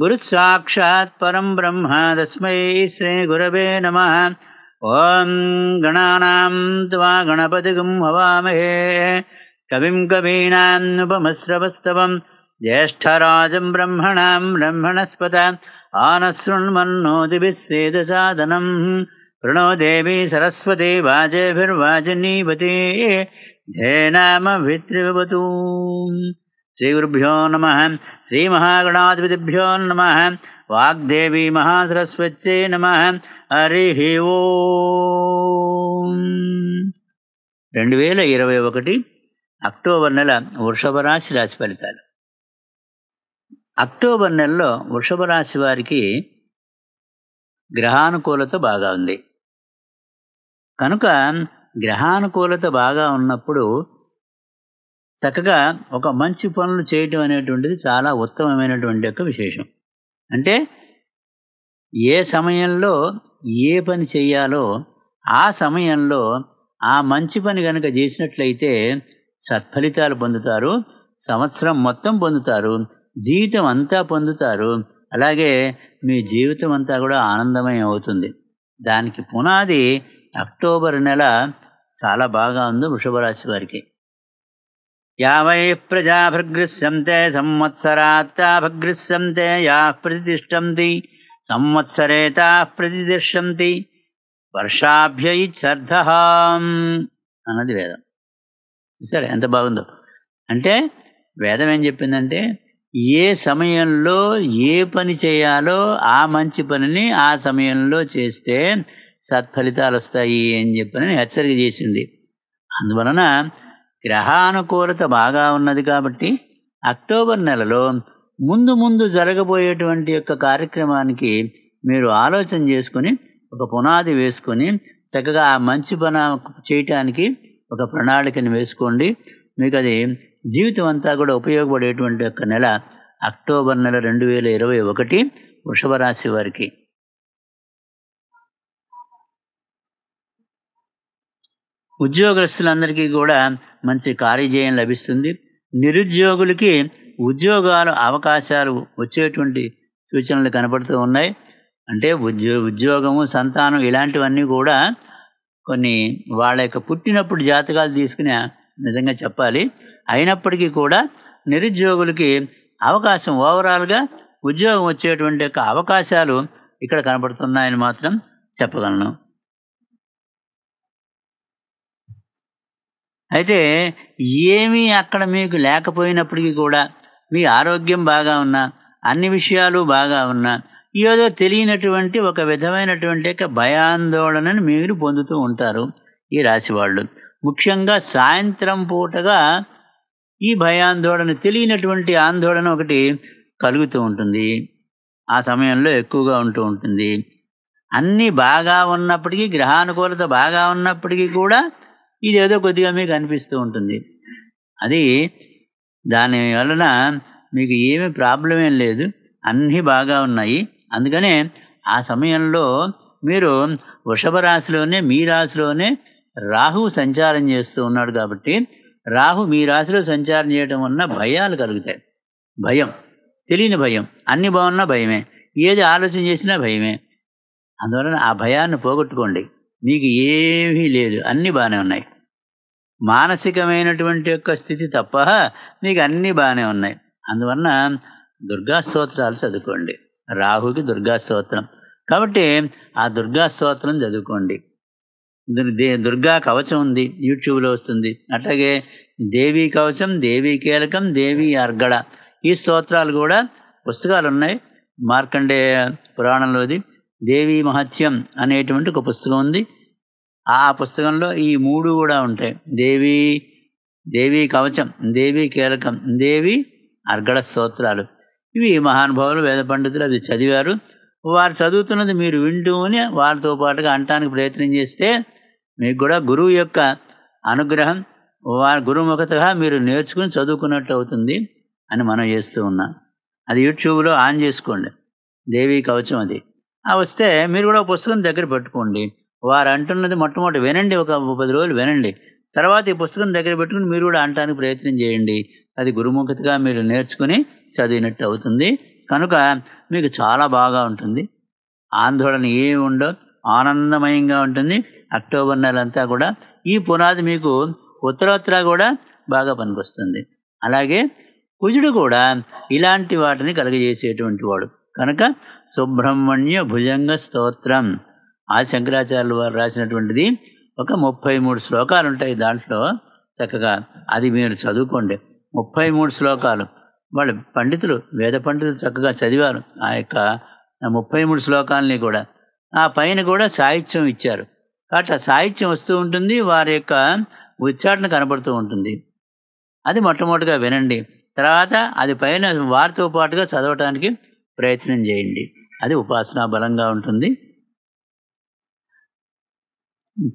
परं ब्रह्म तस्मै श्रीगुरवे नमः ॐ गणानां त्वा गणपतिगुं हवामहे कविं कवीनानुपमस्रवस्तवम् ज्येष्ठराजं ब्रह्मणां ब्रह्मणस्पत आनश्रृण्मन्नो दिभिः सेदसादनम् देवी सरस्वती वाजेभिर्वाजि नीवते धे శ్రీగురుభ్యో నమ శ్రీమహాగణాధిపతిభ్యో నమ వాగ్దేవి మహాసరస్వత్యై నమ హరి ఓ రెండు వేల ఇరవై ఒకటి అక్టోబర్ నెల వృషభ రాశి రాశి ఫలితాలు అక్టోబర్ నెలలో వృషభ రాశి వారికి గ్రహానుకూలత బాగా ఉంది కనుక గ్రహానుకూలత బాగా ఉన్నప్పుడు చక్కగా ఒక మంచి పనులు చేయటం అనేటువంటిది చాలా ఉత్తమమైనటువంటి యొక్క విశేషం అంటే ఏ సమయంలో ఏ పని చేయాలో ఆ సమయంలో ఆ మంచి పని కనుక చేసినట్లయితే సత్ఫలితాలు పొందుతారు సంవత్సరం మొత్తం పొందుతారు జీవితం అంతా పొందుతారు అలాగే మీ జీవితం అంతా కూడా ఆనందమయం అవుతుంది దానికి పునాది అక్టోబర్ నెల చాలా బాగా ఉంది వృషభరాశి వారికి యావై ప్రజాభిగృహ్యంతే సంవత్సరాత్తాభిగృహ్యంతే యా ప్రతిష్టంది సంవత్సరేతా ప్రతిదిర్శంతి వర్షాభ్యయిత్సర్థ అన్నది వేదం సరే ఎంత బాగుందో అంటే వేదం ఏం చెప్పిందంటే ఏ సమయంలో ఏ పని చేయాలో ఆ మంచి పనిని ఆ సమయంలో చేస్తే సత్ఫలితాలు వస్తాయి అని చెప్పని హెచ్చరిక చేసింది అందువలన గ్రహానుకూలత బాగా ఉన్నది కాబట్టి అక్టోబర్ నెలలో ముందు ముందు జరగబోయేటువంటి యొక్క కార్యక్రమానికి మీరు ఆలోచన చేసుకుని ఒక పునాది వేసుకొని చక్కగా ఆ మంచి పని చేయటానికి ఒక ప్రణాళికను వేసుకోండి మీకు అది జీవితం అంతా కూడా ఉపయోగపడేటువంటి యొక్క నెల అక్టోబర్ నెల రెండు వేల ఇరవై ఒకటి వృషభరాశి వారికి ఉద్యోగస్తులందరికీ కూడా మంచి కార్యజయం లభిస్తుంది నిరుద్యోగులకి ఉద్యోగాలు అవకాశాలు వచ్చేటువంటి సూచనలు కనబడుతూ ఉన్నాయి అంటే ఉద్యో ఉద్యోగము సంతానం ఇలాంటివన్నీ కూడా కొన్ని వాళ్ళ యొక్క పుట్టినప్పుడు జాతకాలు తీసుకుని నిజంగా చెప్పాలి అయినప్పటికీ కూడా నిరుద్యోగులకి అవకాశం ఓవరాల్గా ఉద్యోగం వచ్చేటువంటి యొక్క అవకాశాలు ఇక్కడ కనబడుతున్నాయని మాత్రం చెప్పగలను అయితే ఏమీ అక్కడ మీకు లేకపోయినప్పటికీ కూడా మీ ఆరోగ్యం బాగా ఉన్నా అన్ని విషయాలు బాగా ఉన్నా ఏదో తెలియనటువంటి ఒక విధమైనటువంటి భయాందోళనని మీరు పొందుతూ ఉంటారు ఈ రాశి వాళ్ళు ముఖ్యంగా సాయంత్రం పూటగా ఈ భయాందోళన తెలియనటువంటి ఆందోళన ఒకటి కలుగుతూ ఉంటుంది ఆ సమయంలో ఎక్కువగా ఉంటూ ఉంటుంది అన్నీ బాగా ఉన్నప్పటికీ గ్రహానుకూలత బాగా ఉన్నప్పటికీ కూడా ఇదేదో కొద్దిగా మీకు అనిపిస్తూ ఉంటుంది అది దాని వలన మీకు ఏమి ప్రాబ్లం ఏం లేదు అన్నీ బాగా ఉన్నాయి అందుకనే ఆ సమయంలో మీరు వృషభ రాశిలోనే మీ రాశిలోనే రాహు సంచారం చేస్తూ ఉన్నాడు కాబట్టి రాహు మీ రాశిలో సంచారం చేయడం వలన భయాలు కలుగుతాయి భయం తెలియని భయం అన్ని బాగున్నా భయమే ఏది ఆలోచన చేసినా భయమే అందువలన ఆ భయాన్ని పోగొట్టుకోండి నీకు ఏమీ లేదు అన్నీ బాగానే ఉన్నాయి మానసికమైనటువంటి యొక్క స్థితి తప్ప నీకు అన్నీ బాగానే ఉన్నాయి అందువలన దుర్గా స్తోత్రాలు చదువుకోండి రాహుకి దుర్గా స్తోత్రం కాబట్టి ఆ దుర్గా స్తోత్రం చదువుకోండి దుర్గా కవచం ఉంది యూట్యూబ్లో వస్తుంది అట్లాగే దేవీ కవచం దేవీ కీలకం దేవీ అర్గడ ఈ స్తోత్రాలు కూడా పుస్తకాలు ఉన్నాయి మార్కండే పురాణంలోది దేవీ మహత్యం అనేటువంటి ఒక పుస్తకం ఉంది ఆ పుస్తకంలో ఈ మూడు కూడా ఉంటాయి దేవి దేవీ కవచం దేవీ కీలకం దేవి అర్గడ స్తోత్రాలు ఇవి మహానుభావులు వేద పండితులు అది చదివారు వారు చదువుతున్నది మీరు వింటూనే వారితో పాటుగా అంటానికి ప్రయత్నం చేస్తే మీకు కూడా గురువు యొక్క అనుగ్రహం వారి గురుముఖతగా మీరు నేర్చుకుని చదువుకున్నట్టు అవుతుంది అని మనం చేస్తూ ఉన్నాం అది యూట్యూబ్లో ఆన్ చేసుకోండి దేవీ కవచం అది వస్తే మీరు కూడా పుస్తకం దగ్గర పెట్టుకోండి వారు అంటున్నది మొట్టమొదటి వినండి ఒక పది రోజులు వినండి తర్వాత ఈ పుస్తకం దగ్గర పెట్టుకుని మీరు కూడా అంటానికి ప్రయత్నం చేయండి అది గురుముఖతగా మీరు నేర్చుకుని చదివినట్టు అవుతుంది కనుక మీకు చాలా బాగా ఉంటుంది ఆందోళన ఏమి ఉండో ఆనందమయంగా ఉంటుంది అక్టోబర్ నెలంతా కూడా ఈ పునాది మీకు ఉత్తరోత్తర కూడా బాగా పనికొస్తుంది అలాగే కుజుడు కూడా ఇలాంటి వాటిని కలుగజేసేటువంటి వాడు కనుక సుబ్రహ్మణ్య భుజంగ స్తోత్రం ఆ శంకరాచార్యులు వారు రాసినటువంటిది ఒక ముప్పై మూడు శ్లోకాలు ఉంటాయి దాంట్లో చక్కగా అది మీరు చదువుకోండి ముప్పై మూడు శ్లోకాలు వాళ్ళు పండితులు వేద పండితులు చక్కగా చదివారు ఆ యొక్క ముప్పై మూడు శ్లోకాలని కూడా ఆ పైన కూడా సాహిత్యం ఇచ్చారు కాబట్టి ఆ సాహిత్యం వస్తూ ఉంటుంది వారి యొక్క ఉచ్చాటన కనబడుతూ ఉంటుంది అది మొట్టమొదటిగా వినండి తర్వాత అది పైన వారితో పాటుగా చదవటానికి ప్రయత్నం చేయండి అది ఉపాసన బలంగా ఉంటుంది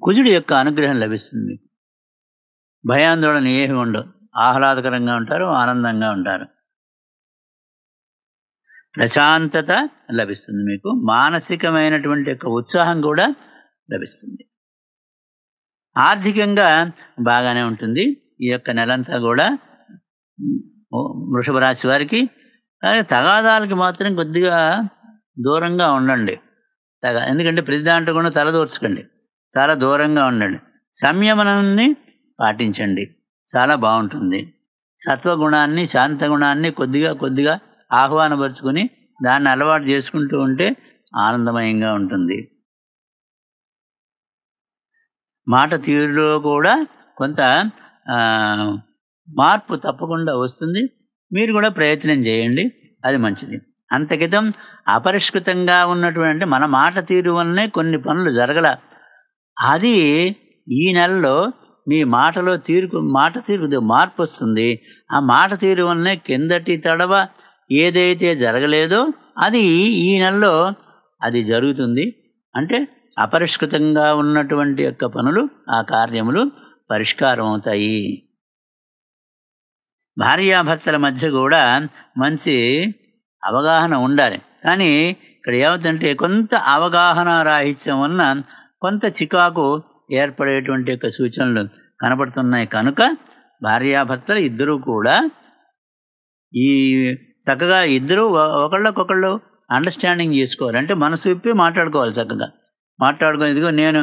కుజుడి యొక్క అనుగ్రహం లభిస్తుంది భయాందోళన ఏమి ఉండవు ఆహ్లాదకరంగా ఉంటారు ఆనందంగా ఉంటారు ప్రశాంతత లభిస్తుంది మీకు మానసికమైనటువంటి యొక్క ఉత్సాహం కూడా లభిస్తుంది ఆర్థికంగా బాగానే ఉంటుంది ఈ యొక్క నెలంతా కూడా వృషభ రాశి వారికి కానీ తగాదాలకి మాత్రం కొద్దిగా దూరంగా ఉండండి తగ ఎందుకంటే ప్రతి దాంట్లో కూడా తలదోర్చుకోండి చాలా దూరంగా ఉండండి సంయమనాన్ని పాటించండి చాలా బాగుంటుంది సత్వగుణాన్ని శాంతగుణాన్ని కొద్దిగా కొద్దిగా ఆహ్వానపరుచుకొని దాన్ని అలవాటు చేసుకుంటూ ఉంటే ఆనందమయంగా ఉంటుంది మాట తీరులో కూడా కొంత మార్పు తప్పకుండా వస్తుంది మీరు కూడా ప్రయత్నం చేయండి అది మంచిది అంతకితం అపరిష్కృతంగా ఉన్నటువంటి మన మాట తీరు వల్లనే కొన్ని పనులు జరగల అది ఈ నెలలో మీ మాటలో తీరుకు మాట తీరు మార్పు వస్తుంది ఆ మాట తీరు వల్లనే కిందటి తడవ ఏదైతే జరగలేదో అది ఈ నెలలో అది జరుగుతుంది అంటే అపరిష్కృతంగా ఉన్నటువంటి యొక్క పనులు ఆ కార్యములు పరిష్కారం అవుతాయి భార్యాభర్తల మధ్య కూడా మంచి అవగాహన ఉండాలి కానీ ఇక్కడ ఏమవుతుందంటే కొంత అవగాహన రాహిత్యం వలన కొంత చికాకు ఏర్పడేటువంటి యొక్క సూచనలు కనపడుతున్నాయి కనుక భార్యాభర్తలు ఇద్దరూ కూడా ఈ చక్కగా ఇద్దరూ ఒకళ్ళకొకళ్ళు అండర్స్టాండింగ్ చేసుకోవాలి అంటే మనసు విప్పి మాట్లాడుకోవాలి చక్కగా మాట్లాడుకుని ఇదిగో నేను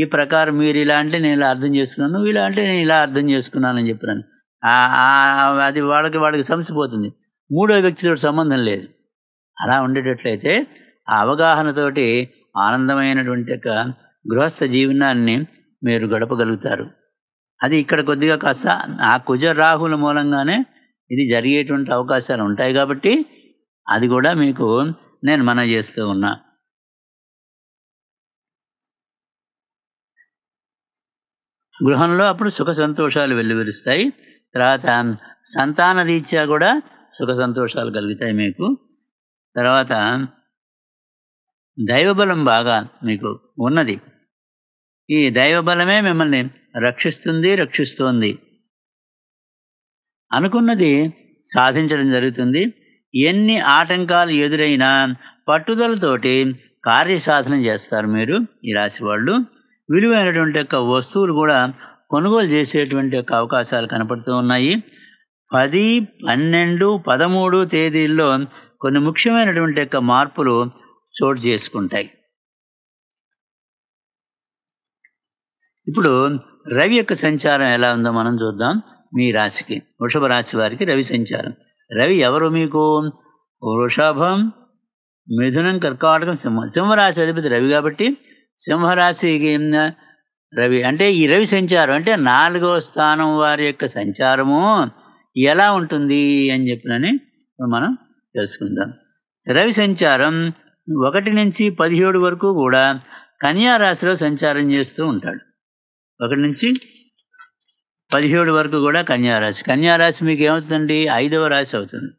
ఈ ప్రకారం మీరు ఇలా అంటే నేను ఇలా అర్థం చేసుకున్నాను ఇలా అంటే నేను ఇలా అర్థం చేసుకున్నానని చెప్పినాను చెప్పాను అది వాళ్ళకి వాళ్ళకి సమసిపోతుంది మూడో వ్యక్తితో సంబంధం లేదు అలా ఉండేటట్లయితే ఆ అవగాహనతోటి ఆనందమైనటువంటి యొక్క గృహస్థ జీవనాన్ని మీరు గడపగలుగుతారు అది ఇక్కడ కొద్దిగా కాస్త ఆ కుజ రాహుల మూలంగానే ఇది జరిగేటువంటి అవకాశాలు ఉంటాయి కాబట్టి అది కూడా మీకు నేను మన చేస్తూ ఉన్నా గృహంలో అప్పుడు సుఖ సంతోషాలు వెల్లువిరుస్తాయి తర్వాత సంతాన రీత్యా కూడా సుఖ సంతోషాలు కలుగుతాయి మీకు తర్వాత దైవబలం బాగా మీకు ఉన్నది ఈ దైవబలమే మిమ్మల్ని రక్షిస్తుంది రక్షిస్తోంది అనుకున్నది సాధించడం జరుగుతుంది ఎన్ని ఆటంకాలు ఎదురైనా పట్టుదలతోటి కార్యసాధనం చేస్తారు మీరు ఈ రాశి వాళ్ళు విలువైనటువంటి యొక్క వస్తువులు కూడా కొనుగోలు చేసేటువంటి యొక్క అవకాశాలు కనపడుతూ ఉన్నాయి పది పన్నెండు పదమూడు తేదీల్లో కొన్ని ముఖ్యమైనటువంటి యొక్క మార్పులు చోటు చేసుకుంటాయి ఇప్పుడు రవి యొక్క సంచారం ఎలా ఉందో మనం చూద్దాం మీ రాశికి వృషభ రాశి వారికి రవి సంచారం రవి ఎవరు మీకు వృషభం మిథునం కర్కాటకం సింహం సింహరాశి అధిపతి రవి కాబట్టి సింహరాశికి రవి అంటే ఈ రవి సంచారం అంటే నాలుగవ స్థానం వారి యొక్క సంచారము ఎలా ఉంటుంది అని చెప్పినని మనం తెలుసుకుందాం రవి సంచారం ఒకటి నుంచి పదిహేడు వరకు కూడా కన్యా రాశిలో సంచారం చేస్తూ ఉంటాడు ఒకటి నుంచి పదిహేడు వరకు కూడా కన్యారాశి కన్యారాశి మీకు ఏమవుతుందండి ఐదవ రాశి అవుతుంది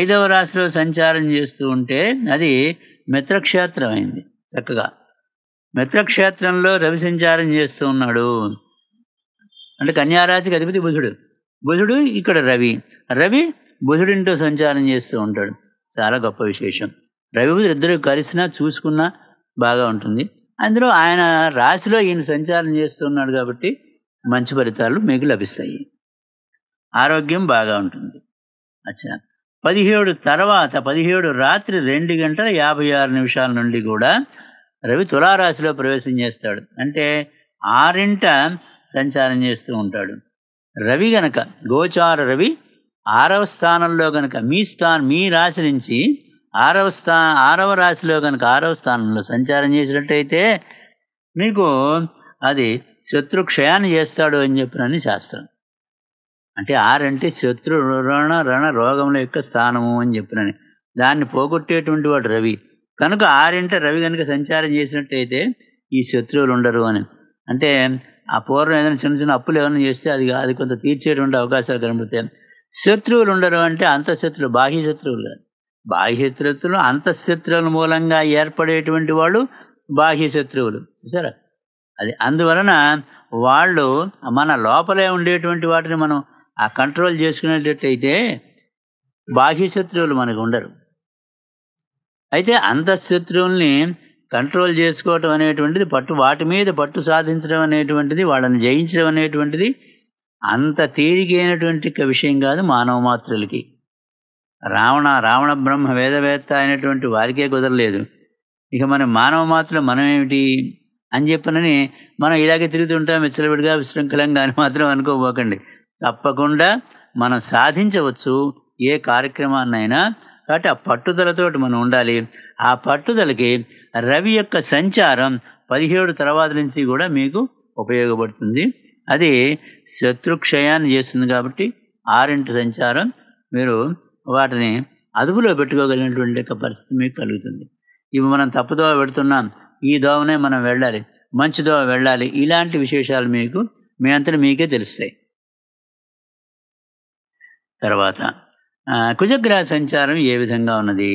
ఐదవ రాశిలో సంచారం చేస్తూ ఉంటే అది మిత్రక్షేత్రం అయింది చక్కగా మిత్రక్షేత్రంలో రవి సంచారం చేస్తూ ఉన్నాడు అంటే కన్యారాశికి అధిపతి బుధుడు బుధుడు ఇక్కడ రవి రవి బుధుడింటో సంచారం చేస్తూ ఉంటాడు చాలా గొప్ప విశేషం రవి బుధుడు ఇద్దరు కలిసినా చూసుకున్నా బాగా ఉంటుంది అందులో ఆయన రాశిలో ఈయన సంచారం చేస్తూ ఉన్నాడు కాబట్టి మంచి ఫలితాలు మీకు లభిస్తాయి ఆరోగ్యం బాగా ఉంటుంది అచ్చా పదిహేడు తర్వాత పదిహేడు రాత్రి రెండు గంటల యాభై ఆరు నిమిషాల నుండి కూడా రవి తులారాశిలో ప్రవేశం చేస్తాడు అంటే ఆరింట సంచారం చేస్తూ ఉంటాడు రవి గనక గోచార రవి ఆరవ స్థానంలో గనక మీ స్థానం మీ రాశి నుంచి ఆరవ స్థా ఆరవ రాశిలో కనుక ఆరవ స్థానంలో సంచారం చేసినట్టయితే మీకు అది శత్రు క్షయాన్ని చేస్తాడు అని చెప్పినని శాస్త్రం అంటే ఆరంటే శత్రు రణ రణ రోగముల యొక్క స్థానము అని చెప్పినని దాన్ని పోగొట్టేటువంటి వాడు రవి కనుక ఆరింట రవి కనుక సంచారం చేసినట్టయితే ఈ శత్రువులు ఉండరు అని అంటే ఆ పూర్వం ఏదైనా చిన్న చిన్న అప్పులు ఏమైనా చేస్తే అది అది కొంత తీర్చేటువంటి అవకాశాలు కనబడతాయి శత్రువులు ఉండరు అంటే అంతఃశత్రులు బాహ్య శత్రువులు కాదు బాహ్య శత్రువులు అంతఃశత్రువుల మూలంగా ఏర్పడేటువంటి వాళ్ళు బాహ్య శత్రువులు సరే అది అందువలన వాళ్ళు మన లోపలే ఉండేటువంటి వాటిని మనం ఆ కంట్రోల్ చేసుకునేటట్టయితే బాహ్య శత్రువులు మనకు ఉండరు అయితే అంతఃశత్రువుల్ని కంట్రోల్ చేసుకోవటం అనేటువంటిది పట్టు వాటి మీద పట్టు సాధించడం అనేటువంటిది వాళ్ళని జయించడం అనేటువంటిది అంత తీరికైనటువంటి విషయం కాదు మానవ మాత్రులకి రావణ రావణ బ్రహ్మ వేదవేత్త అయినటువంటి వారికే కుదరలేదు ఇక మన మానవ మాత్రం మనం ఏమిటి అని చెప్పనని మనం ఇలాగే తిరుగుతుంటాం విచ్చలవిడిగా విశృంఖలంగా అని మాత్రం అనుకోబోకండి తప్పకుండా మనం సాధించవచ్చు ఏ కార్యక్రమాన్నైనా కాబట్టి ఆ పట్టుదలతోటి మనం ఉండాలి ఆ పట్టుదలకి రవి యొక్క సంచారం పదిహేడు తర్వాత నుంచి కూడా మీకు ఉపయోగపడుతుంది అది శత్రుక్షయాన్ని చేస్తుంది కాబట్టి ఆరింటి సంచారం మీరు వాటిని అదుపులో పెట్టుకోగలిగినటువంటి యొక్క పరిస్థితి మీకు కలుగుతుంది ఇవి మనం తప్పుదోవ పెడుతున్నాం ఈ దోవనే మనం వెళ్ళాలి మంచి దోవ వెళ్ళాలి ఇలాంటి విశేషాలు మీకు మీ అంతా మీకే తెలుస్తాయి తర్వాత కుజగ్రహ సంచారం ఏ విధంగా ఉన్నది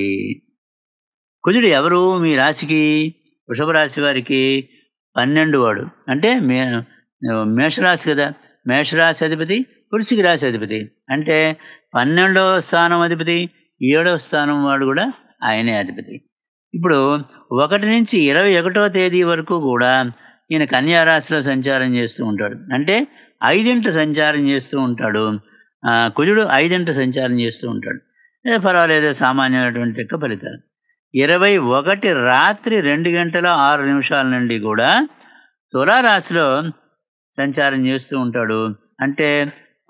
కుజుడు ఎవరు మీ రాశికి వృషభ రాశి వారికి పన్నెండు వాడు అంటే మే మేషరాశి కదా మేషరాశి అధిపతి వృశ్చిక రాశి అధిపతి అంటే పన్నెండవ స్థానం అధిపతి ఏడవ స్థానం వాడు కూడా ఆయనే అధిపతి ఇప్పుడు ఒకటి నుంచి ఇరవై ఒకటవ తేదీ వరకు కూడా ఈయన కన్యారాశిలో సంచారం చేస్తూ ఉంటాడు అంటే ఐదింట సంచారం చేస్తూ ఉంటాడు కుజుడు ఐదింట సంచారం చేస్తూ ఉంటాడు పర్వాలేదు సామాన్యమైనటువంటి యొక్క ఫలితాలు ఇరవై ఒకటి రాత్రి రెండు గంటల ఆరు నిమిషాల నుండి కూడా తులారాశిలో సంచారం చేస్తూ ఉంటాడు అంటే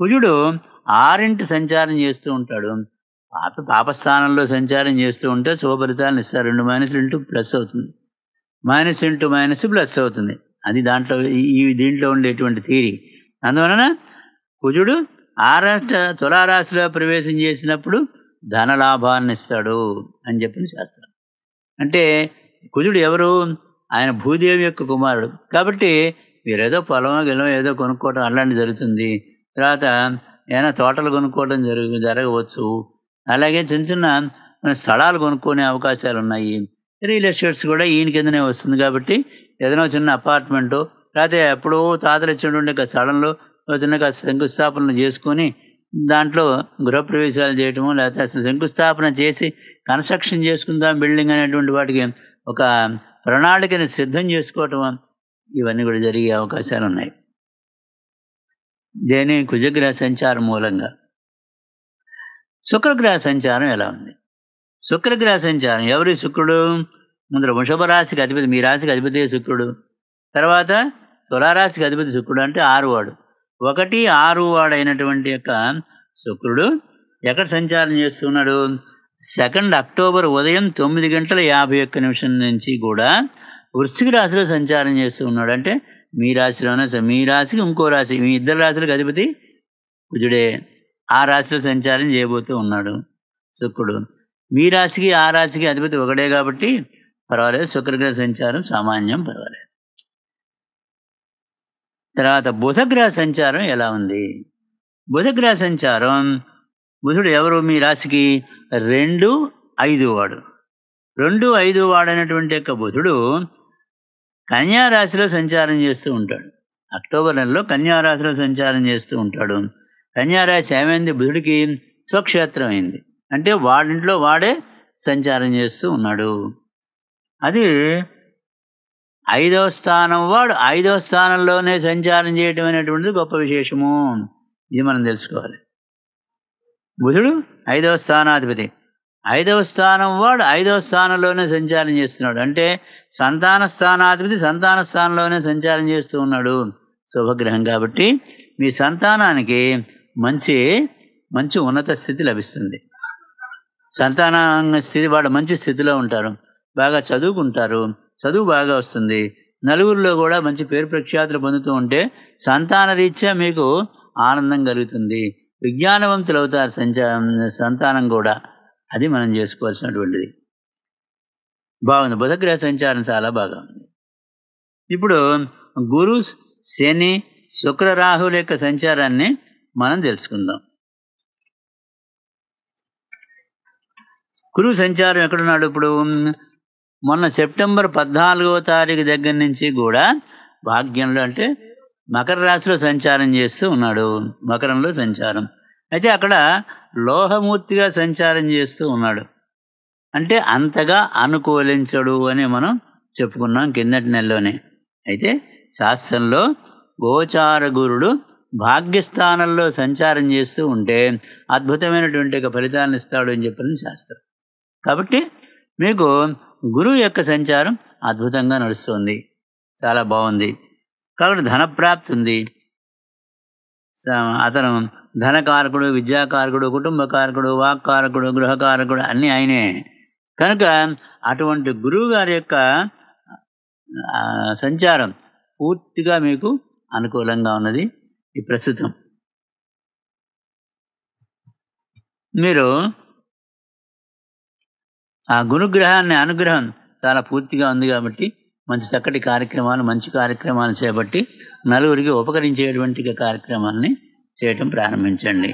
కుజుడు ఆరింటి సంచారం చేస్తూ ఉంటాడు పాప పాపస్థానంలో సంచారం చేస్తూ ఉంటే శుభ ఫలితాలను ఇస్తారు రెండు మైనస్లు ఇంటూ ప్లస్ అవుతుంది మైనస్ ఇంటూ మైనస్ ప్లస్ అవుతుంది అది దాంట్లో ఈ దీంట్లో ఉండేటువంటి థీరీ అందువలన కుజుడు ఆరాష్ట్ర తులారాశిలో ప్రవేశం చేసినప్పుడు ధనలాభాన్ని ఇస్తాడు అని చెప్పిన శాస్త్రం అంటే కుజుడు ఎవరు ఆయన భూదేవి యొక్క కుమారుడు కాబట్టి వీరేదో పొలం గెలం ఏదో కొనుక్కోవడం అలాంటి జరుగుతుంది తర్వాత ఏమైనా తోటలు కొనుక్కోవడం జరుగు జరగవచ్చు అలాగే చిన్న చిన్న స్థలాలు కొనుక్కునే అవకాశాలు ఉన్నాయి రియల్ ఎస్టేట్స్ కూడా ఈయన కిందనే వస్తుంది కాబట్టి ఏదైనా చిన్న అపార్ట్మెంటు లేకపోతే ఎప్పుడో తాతలు ఇచ్చినటువంటి స్థలంలో రోజునగా శంకుస్థాపనలు చేసుకొని దాంట్లో గృహప్రవేశాలు చేయటము లేకపోతే అసలు శంకుస్థాపన చేసి కన్స్ట్రక్షన్ చేసుకుందాం బిల్డింగ్ అనేటువంటి వాటికి ఒక ప్రణాళికను సిద్ధం చేసుకోవటం ఇవన్నీ కూడా జరిగే అవకాశాలు ఉన్నాయి దేని కుజగ్రహ సంచారం మూలంగా శుక్రగ్రహ సంచారం ఎలా ఉంది శుక్రగ్రహ సంచారం ఎవరి శుక్రుడు ముందు వృషభ రాశికి అధిపతి మీ రాశికి అధిపతి శుక్రుడు తర్వాత తులారాశికి అధిపతి శుక్రుడు అంటే ఆరువాడు ఒకటి ఆరు వాడైనటువంటి యొక్క శుక్రుడు ఎక్కడ సంచారం చేస్తున్నాడు సెకండ్ అక్టోబర్ ఉదయం తొమ్మిది గంటల యాభై ఒక్క నిమిషం నుంచి కూడా వృశ్చిక రాశిలో సంచారం చేస్తూ ఉన్నాడు అంటే మీ రాశిలోనే మీ రాశికి ఇంకో రాశి మీ ఇద్దరు రాశులకు అధిపతి కుజుడే ఆ రాశిలో సంచారం చేయబోతూ ఉన్నాడు శుక్రుడు మీ రాశికి ఆ రాశికి అధిపతి ఒకడే కాబట్టి పర్వాలేదు శుక్రగ్రహ సంచారం సామాన్యం పర్వాలేదు తర్వాత బుధగ్రహ సంచారం ఎలా ఉంది బుధగ్రహ సంచారం బుధుడు ఎవరు మీ రాశికి రెండు ఐదు వాడు రెండు ఐదు వాడైనటువంటి యొక్క బుధుడు కన్యారాశిలో సంచారం చేస్తూ ఉంటాడు అక్టోబర్ నెలలో కన్యారాశిలో సంచారం చేస్తూ ఉంటాడు కన్యారాశి ఏమైంది బుధుడికి స్వక్షేత్రం అయింది అంటే వాడింట్లో వాడే సంచారం చేస్తూ ఉన్నాడు అది ఐదవ స్థానం వాడు ఐదవ స్థానంలోనే సంచారం చేయటం అనేటువంటిది గొప్ప విశేషము ఇది మనం తెలుసుకోవాలి బుధుడు ఐదవ స్థానాధిపతి ఐదవ స్థానం వాడు ఐదవ స్థానంలోనే సంచారం చేస్తున్నాడు అంటే సంతాన స్థానాధిపతి సంతాన స్థానంలోనే సంచారం చేస్తూ ఉన్నాడు శుభగ్రహం కాబట్టి మీ సంతానానికి మంచి మంచి ఉన్నత స్థితి లభిస్తుంది సంతాన స్థితి వాడు మంచి స్థితిలో ఉంటారు బాగా చదువుకుంటారు చదువు బాగా వస్తుంది నలుగురిలో కూడా మంచి పేరు ప్రఖ్యాతులు పొందుతూ ఉంటే సంతాన రీత్యా మీకు ఆనందం కలుగుతుంది విజ్ఞానవంతులు అవుతారు సంతానం కూడా అది మనం చేసుకోవాల్సినటువంటిది బాగుంది బుధగ్రహ సంచారం చాలా బాగా ఉంది ఇప్పుడు గురు శని శుక్ర రాహుల యొక్క సంచారాన్ని మనం తెలుసుకుందాం గురు సంచారం ఎక్కడున్నాడు ఇప్పుడు మొన్న సెప్టెంబర్ పద్నాలుగవ తారీఖు దగ్గర నుంచి కూడా భాగ్యంలో అంటే మకర రాశిలో సంచారం చేస్తూ ఉన్నాడు మకరంలో సంచారం అయితే అక్కడ లోహమూర్తిగా సంచారం చేస్తూ ఉన్నాడు అంటే అంతగా అనుకూలించడు అని మనం చెప్పుకున్నాం కిందటి నెలలోనే అయితే శాస్త్రంలో గోచార గురుడు భాగ్యస్థానంలో సంచారం చేస్తూ ఉంటే అద్భుతమైనటువంటి ఫలితాలను ఇస్తాడు అని చెప్పిన శాస్త్రం కాబట్టి మీకు గురువు యొక్క సంచారం అద్భుతంగా నడుస్తుంది చాలా బాగుంది కాబట్టి ధనప్రాప్తి ఉంది అతను ధనకారకుడు విద్యాకారకుడు కుటుంబకారకుడు వాక్కారకుడు గృహకారకుడు అన్నీ ఆయనే కనుక అటువంటి గురువు గారి యొక్క సంచారం పూర్తిగా మీకు అనుకూలంగా ఉన్నది ఈ ప్రస్తుతం మీరు ఆ గురుగ్రహాన్ని అనుగ్రహం చాలా పూర్తిగా ఉంది కాబట్టి మంచి చక్కటి కార్యక్రమాలు మంచి కార్యక్రమాలు చేపట్టి నలుగురికి ఉపకరించేటువంటి కార్యక్రమాలని చేయటం ప్రారంభించండి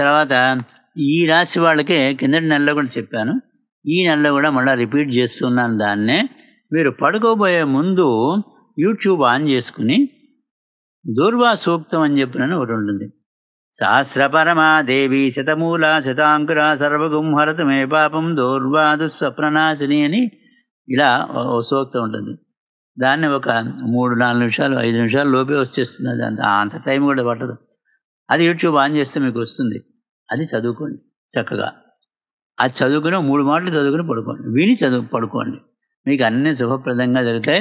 తర్వాత ఈ రాశి వాళ్ళకే కిందటి నెలలో కూడా చెప్పాను ఈ నెలలో కూడా మళ్ళీ రిపీట్ చేస్తున్నాను దాన్నే మీరు పడుకోబోయే ముందు యూట్యూబ్ ఆన్ చేసుకుని దూర్వా సూక్తం అని చెప్పినని ఒకటి ఉంటుంది సహస్రపరమా దేవి శతమూల శతాంకుర సర్వగుంహరతమే మే పాపం దూర్వా దుస్వప్ననాశిని అని ఇలా ఓ సూక్తం ఉంటుంది దాన్ని ఒక మూడు నాలుగు నిమిషాలు ఐదు నిమిషాలు లోపే వచ్చేస్తుంది అది అంత అంత టైం కూడా పట్టదు అది యూట్యూబ్ ఆన్ చేస్తే మీకు వస్తుంది అది చదువుకోండి చక్కగా అది చదువుకుని మూడు మాటలు చదువుకుని పడుకోండి విని చదువు పడుకోండి మీకు అన్నీ శుభప్రదంగా జరుగుతాయి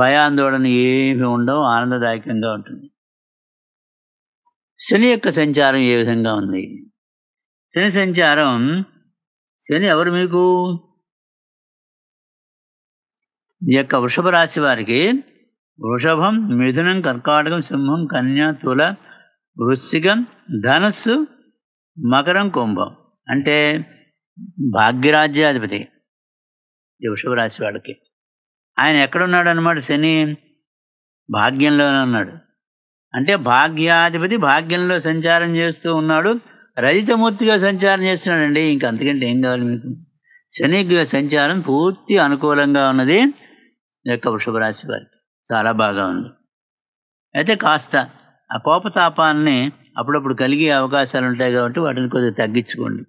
భయాందోళన ఏమి ఉండవు ఆనందదాయకంగా ఉంటుంది శని యొక్క సంచారం ఏ విధంగా ఉంది శని సంచారం శని ఎవరు మీకు ఈ యొక్క వృషభ రాశి వారికి వృషభం మిథునం కర్కాటకం సింహం కన్యా తుల వృశ్చికం ధనస్సు మకరం కుంభం అంటే భాగ్యరాజ్యాధిపతి వృషభరాశి వాడికి ఆయన ఎక్కడున్నాడు అనమాట శని భాగ్యంలోనే ఉన్నాడు అంటే భాగ్యాధిపతి భాగ్యంలో సంచారం చేస్తూ ఉన్నాడు రజితమూర్తిగా సంచారం చేస్తున్నాడండి ఇంక అంతకంటే ఏం కావాలి మీకు శనిగ్రహ సంచారం పూర్తి అనుకూలంగా ఉన్నది యొక్క వృషభ రాశి వారికి చాలా బాగా ఉంది అయితే కాస్త ఆ కోపతాపాన్ని అప్పుడప్పుడు కలిగే అవకాశాలు ఉంటాయి కాబట్టి వాటిని కొద్దిగా తగ్గించుకోండి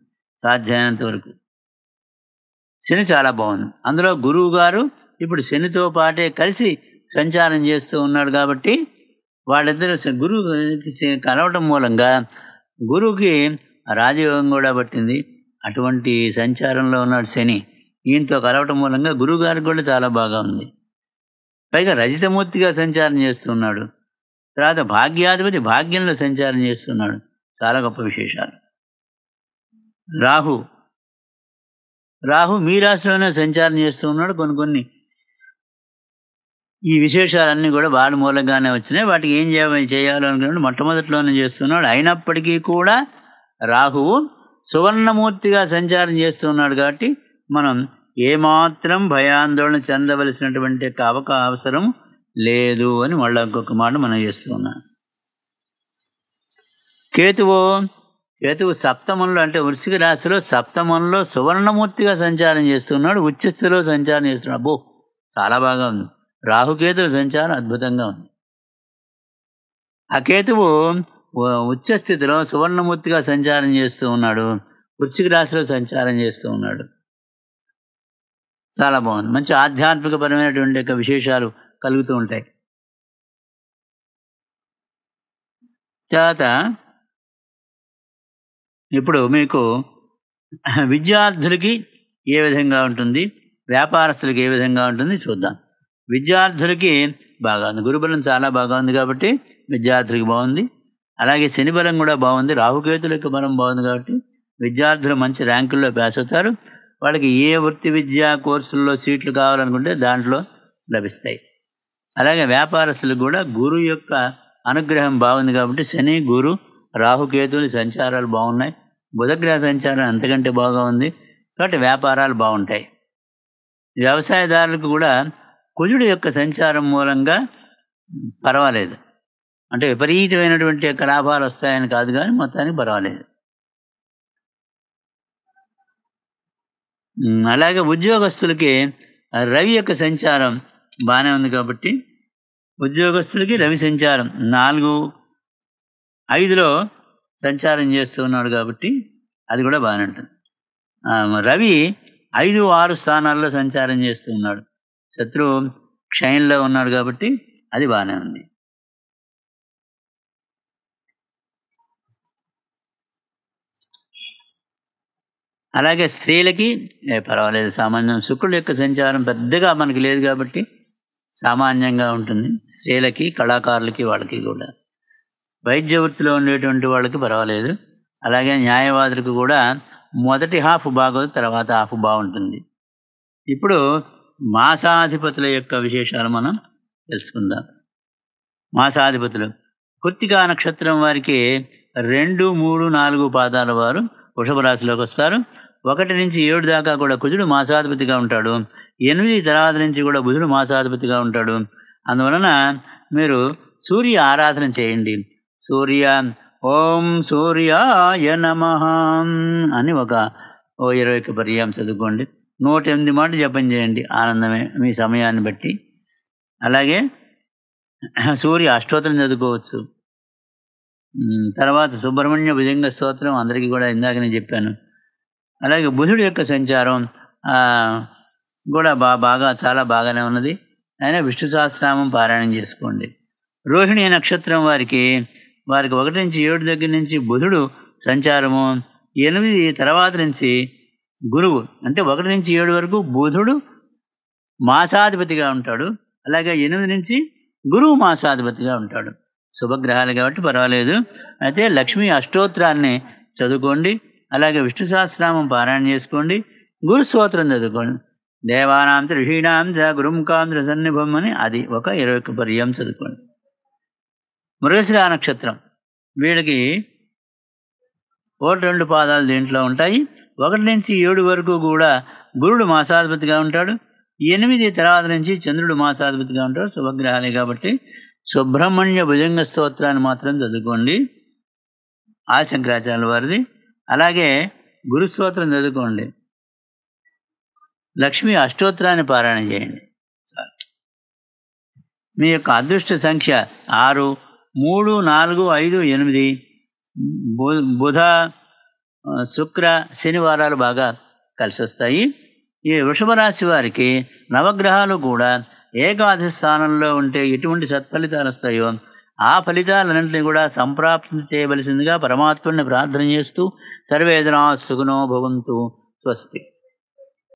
సాధ్యమైనంత వరకు శని చాలా బాగుంది అందులో గురువు గారు ఇప్పుడు శనితో పాటే కలిసి సంచారం చేస్తూ ఉన్నాడు కాబట్టి వాళ్ళిద్దరు గురువుకి కలవటం మూలంగా గురువుకి రాజయోగం కూడా పట్టింది అటువంటి సంచారంలో ఉన్నాడు శని ఈయనతో కలవటం మూలంగా గురువు గారికి కూడా చాలా బాగా ఉంది పైగా రజితమూర్తిగా సంచారం చేస్తున్నాడు తర్వాత భాగ్యాధిపతి భాగ్యంలో సంచారం చేస్తున్నాడు చాలా గొప్ప విశేషాలు రాహు రాహు మీ రాశిలోనే సంచారం చేస్తూ ఉన్నాడు కొన్ని కొన్ని ఈ విశేషాలన్నీ కూడా వాడి మూలంగానే వచ్చినాయి వాటికి ఏం చేయాలి చేయాలో అనుకున్నాడు మొట్టమొదటిలోనే చేస్తున్నాడు అయినప్పటికీ కూడా రాహువు సువర్ణమూర్తిగా సంచారం చేస్తున్నాడు కాబట్టి మనం ఏమాత్రం భయాందోళన చెందవలసినటువంటి అవక అవసరం లేదు అని మళ్ళీ ఇంకొక మాట మనం చేస్తున్నాం కేతువో కేతువు సప్తమంలో అంటే వృషిక రాశిలో సప్తమంలో సువర్ణమూర్తిగా సంచారం చేస్తున్నాడు ఉచ్చస్థితిలో సంచారం చేస్తున్నాడు అబ్బో చాలా బాగా ఉంది రాహుకేతువు సంచారం అద్భుతంగా ఉంది ఆ కేతువు ఉచ్చస్థితిలో సువర్ణమూర్తిగా సంచారం చేస్తూ ఉన్నాడు వృషిక రాశిలో సంచారం చేస్తూ ఉన్నాడు చాలా బాగుంది మంచి ఆధ్యాత్మికపరమైనటువంటి యొక్క విశేషాలు కలుగుతూ ఉంటాయి తర్వాత ఇప్పుడు మీకు విద్యార్థులకి ఏ విధంగా ఉంటుంది వ్యాపారస్తులకి ఏ విధంగా ఉంటుంది చూద్దాం విద్యార్థులకి బాగా ఉంది గురుబలం చాలా బాగా ఉంది కాబట్టి విద్యార్థులకి బాగుంది అలాగే శని బలం కూడా బాగుంది రాహుకేతులకి బలం బాగుంది కాబట్టి విద్యార్థులు మంచి ర్యాంకుల్లో పాస్ అవుతారు వాళ్ళకి ఏ వృత్తి విద్యా కోర్సుల్లో సీట్లు కావాలనుకుంటే దాంట్లో లభిస్తాయి అలాగే వ్యాపారస్తులకు కూడా గురు యొక్క అనుగ్రహం బాగుంది కాబట్టి శని గురు రాహుకేతులు సంచారాలు బాగున్నాయి బుధగ్రహ సంచారం అంతకంటే బాగా ఉంది కాబట్టి వ్యాపారాలు బాగుంటాయి వ్యవసాయదారులకు కూడా కుజుడు యొక్క సంచారం మూలంగా పర్వాలేదు అంటే విపరీతమైనటువంటి యొక్క లాభాలు వస్తాయని కాదు కానీ మొత్తానికి పర్వాలేదు అలాగే ఉద్యోగస్తులకి రవి యొక్క సంచారం బాగానే ఉంది కాబట్టి ఉద్యోగస్తులకి రవి సంచారం నాలుగు ఐదులో సంచారం చేస్తూ ఉన్నాడు కాబట్టి అది కూడా బాగానే ఉంటుంది రవి ఐదు ఆరు స్థానాల్లో సంచారం చేస్తూ ఉన్నాడు శత్రు క్షయంలో ఉన్నాడు కాబట్టి అది బాగానే ఉంది అలాగే స్త్రీలకి పర్వాలేదు సామాన్యం శుక్రుడు యొక్క సంచారం పెద్దగా మనకి లేదు కాబట్టి సామాన్యంగా ఉంటుంది స్త్రీలకి కళాకారులకి వాళ్ళకి కూడా వైద్య వృత్తిలో ఉండేటువంటి వాళ్ళకి పర్వాలేదు అలాగే న్యాయవాదులకు కూడా మొదటి హాఫ్ బాగోదు తర్వాత హాఫ్ బాగుంటుంది ఇప్పుడు మాసాధిపతుల యొక్క విశేషాలు మనం తెలుసుకుందాం మాసాధిపతులు కృత్తికా నక్షత్రం వారికి రెండు మూడు నాలుగు పాదాల వారు వృషభ రాశిలోకి వస్తారు ఒకటి నుంచి ఏడు దాకా కూడా కుజుడు మాసాధిపతిగా ఉంటాడు ఎనిమిది తర్వాత నుంచి కూడా బుధుడు మాసాధిపతిగా ఉంటాడు అందువలన మీరు సూర్య ఆరాధన చేయండి సూర్య ఓం సూర్యాయ నమ అని ఒక ఓ ఇరవై ఒక్క పర్యాయం చదువుకోండి నూట ఎనిమిది మాటలు జపం చేయండి ఆనందమే మీ సమయాన్ని బట్టి అలాగే సూర్య అష్టోత్రం చదువుకోవచ్చు తర్వాత సుబ్రహ్మణ్య భుజంగ స్తోత్రం అందరికీ కూడా ఇందాక నేను చెప్పాను అలాగే బుధుడి యొక్క సంచారం కూడా బా బాగా చాలా బాగానే ఉన్నది అయినా విష్ణు సహస్రామం పారాయణం చేసుకోండి రోహిణి నక్షత్రం వారికి వారికి ఒకటి నుంచి ఏడు దగ్గర నుంచి బుధుడు సంచారము ఎనిమిది తర్వాత నుంచి గురువు అంటే ఒకటి నుంచి ఏడు వరకు బుధుడు మాసాధిపతిగా ఉంటాడు అలాగే ఎనిమిది నుంచి గురువు మాసాధిపతిగా ఉంటాడు శుభగ్రహాలు కాబట్టి పర్వాలేదు అయితే లక్ష్మీ అష్టోత్తరాన్ని చదువుకోండి అలాగే విష్ణు సహస్రామం పారాయణ చేసుకోండి గురు స్తోత్రం చదువుకోండి దేవానాంత ఋషీణాంత గురుముఖాంత సన్నిభం అని అది ఒక ఇరవై ఒక్క పర్యం చదువుకోండి మృగశిర నక్షత్రం వీళ్ళకి ఒకటి రెండు పాదాలు దీంట్లో ఉంటాయి ఒకటి నుంచి ఏడు వరకు కూడా గురుడు మాసాధిపతిగా ఉంటాడు ఎనిమిది తర్వాత నుంచి చంద్రుడు మాసాధిపతిగా ఉంటాడు శుభగ్రహాలే కాబట్టి సుబ్రహ్మణ్య భుజంగ స్తోత్రాన్ని మాత్రం చదువుకోండి ఆ శంకరాచార్య వారిది అలాగే గురు స్తోత్రం చదువుకోండి లక్ష్మి అష్టోత్తరాన్ని పారాయణ చేయండి మీ యొక్క అదృష్ట సంఖ్య ఆరు మూడు నాలుగు ఐదు ఎనిమిది బుధ శుక్ర శనివారాలు బాగా కలిసి వస్తాయి ఈ వృషభ రాశి వారికి నవగ్రహాలు కూడా ఏకాది స్థానంలో ఉంటే ఎటువంటి సత్ఫలితాలు వస్తాయో ఆ ఫలితాలన్నింటినీ కూడా సంప్రాప్తం చేయవలసిందిగా పరమాత్ముడిని ప్రార్థన చేస్తూ సర్వేదనా సుగుణో భవంతు స్వస్తి